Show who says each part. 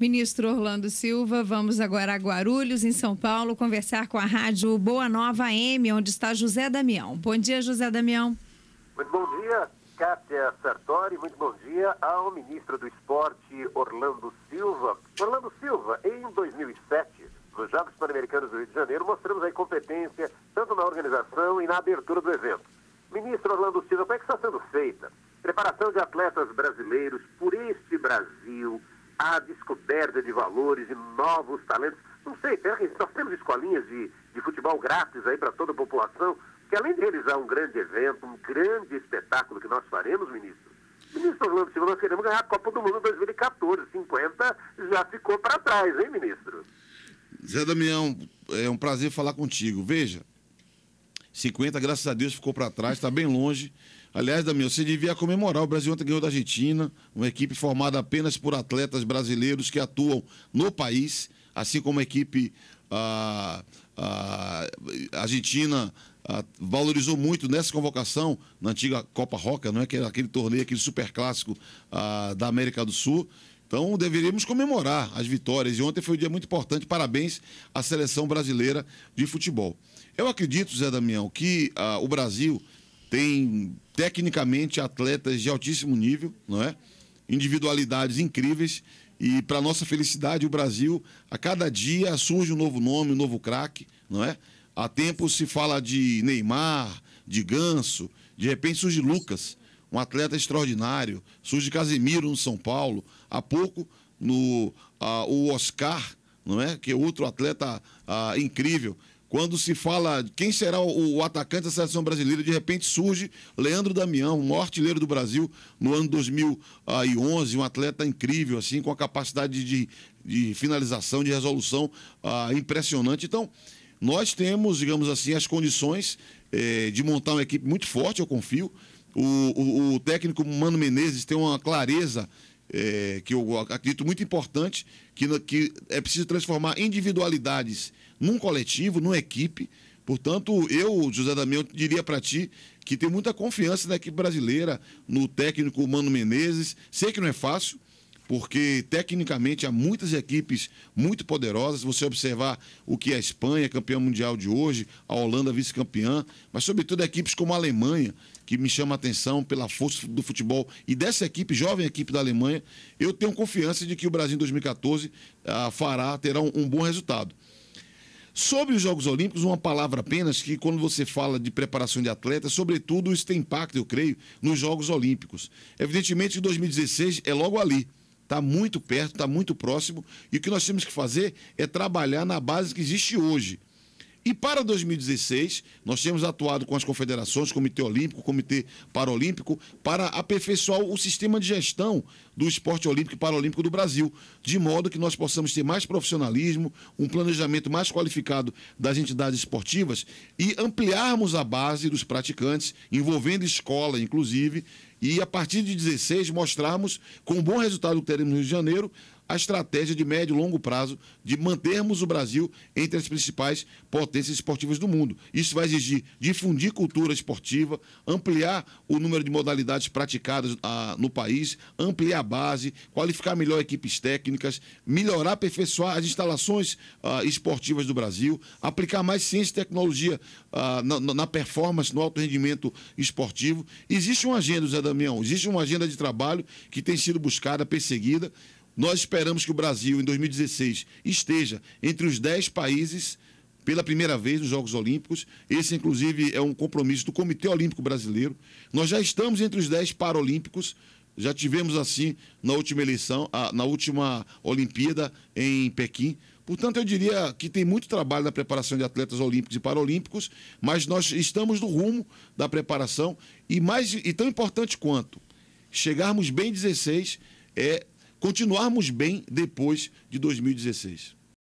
Speaker 1: Ministro Orlando Silva, vamos agora a Guarulhos, em São Paulo, conversar com a Rádio Boa Nova M, onde está José Damião. Bom dia, José Damião. Muito bom dia, Kátia Sartori. Muito bom dia ao ministro do Esporte, Orlando Silva. Orlando Silva, em 2007, nos Jogos Pan-Americanos do Rio de Janeiro, mostramos a incompetência tanto na organização e na abertura do evento. Ministro Orlando Silva, como é que está sendo feita? Preparação de atletas brasileiros por esse a descoberta de valores e novos talentos. Não sei, nós temos escolinhas de, de futebol grátis aí para toda a população, que além de realizar um grande evento, um grande espetáculo que nós faremos, ministro, Ministro Orlando Silva, nós queremos ganhar a Copa do Mundo 2014. 50 já ficou para trás, hein, ministro?
Speaker 2: Zé Damião, é um prazer falar contigo. Veja, 50, graças a Deus, ficou para trás, está bem longe. Aliás, Damião, você devia comemorar. O Brasil ontem ganhou da Argentina, uma equipe formada apenas por atletas brasileiros que atuam no país, assim como a equipe a, a, a argentina a, valorizou muito nessa convocação, na antiga Copa Roca, não é? aquele, aquele torneio, aquele superclássico da América do Sul. Então deveríamos comemorar as vitórias. E ontem foi um dia muito importante. Parabéns à seleção brasileira de futebol. Eu acredito, Zé Damião, que ah, o Brasil tem tecnicamente atletas de altíssimo nível, não é? Individualidades incríveis. E para nossa felicidade, o Brasil, a cada dia surge um novo nome, um novo craque, não é? Há tempo se fala de Neymar, de Ganso, de repente surge Lucas um atleta extraordinário. Surge Casimiro no São Paulo. Há pouco, no, ah, o Oscar, não é? que é outro atleta ah, incrível. Quando se fala quem será o, o atacante da seleção brasileira, de repente surge Leandro Damião, o maior artilheiro do Brasil no ano 2011, um atleta incrível, assim, com a capacidade de, de finalização, de resolução ah, impressionante. Então, nós temos, digamos assim, as condições eh, de montar uma equipe muito forte, eu confio. O, o, o técnico Mano Menezes tem uma clareza é, que eu acredito muito importante, que, que é preciso transformar individualidades num coletivo, numa equipe. Portanto, eu, José Damião, diria para ti que tem muita confiança na equipe brasileira, no técnico Mano Menezes. Sei que não é fácil, porque tecnicamente há muitas equipes muito poderosas. Você observar o que é a Espanha, campeã mundial de hoje, a Holanda vice-campeã, mas sobretudo equipes como a Alemanha, que me chama a atenção pela força do futebol e dessa equipe, jovem equipe da Alemanha, eu tenho confiança de que o Brasil em 2014 ah, fará, terá um, um bom resultado. Sobre os Jogos Olímpicos, uma palavra apenas que quando você fala de preparação de atletas, sobretudo isso tem impacto, eu creio, nos Jogos Olímpicos. Evidentemente, 2016 é logo ali está muito perto, está muito próximo. E o que nós temos que fazer é trabalhar na base que existe hoje. E para 2016, nós temos atuado com as confederações, Comitê Olímpico, Comitê Paralímpico, para aperfeiçoar o sistema de gestão do esporte olímpico e paralímpico do Brasil, de modo que nós possamos ter mais profissionalismo, um planejamento mais qualificado das entidades esportivas e ampliarmos a base dos praticantes, envolvendo escola, inclusive, e a partir de 16 mostrarmos, com o bom resultado que teremos no Rio de Janeiro, a estratégia de médio e longo prazo de mantermos o Brasil entre as principais potências esportivas do mundo. Isso vai exigir difundir cultura esportiva, ampliar o número de modalidades praticadas a, ah, no país, ampliar a base, qualificar melhor equipes técnicas, melhorar, aperfeiçoar as instalações a, ah, esportivas do Brasil, aplicar mais ciência e tecnologia ah, a, na, na performance, no alto rendimento esportivo. Existe uma agenda, Zé Damião, existe uma agenda de trabalho que tem sido buscada, perseguida. Nós esperamos que o Brasil, em 2016, esteja entre os 10 países pela primeira vez nos Jogos Olímpicos. Esse, inclusive, é um compromisso do Comitê Olímpico Brasileiro. Nós já estamos entre os 10 paralímpicos. Já tivemos assim na última eleição, na última Olimpíada em Pequim. Portanto, eu diria que tem muito trabalho na preparação de atletas olímpicos e paralímpicos, mas nós estamos no rumo da preparação e mais e tão importante quanto chegarmos bem 16 é continuarmos bem depois de 2016.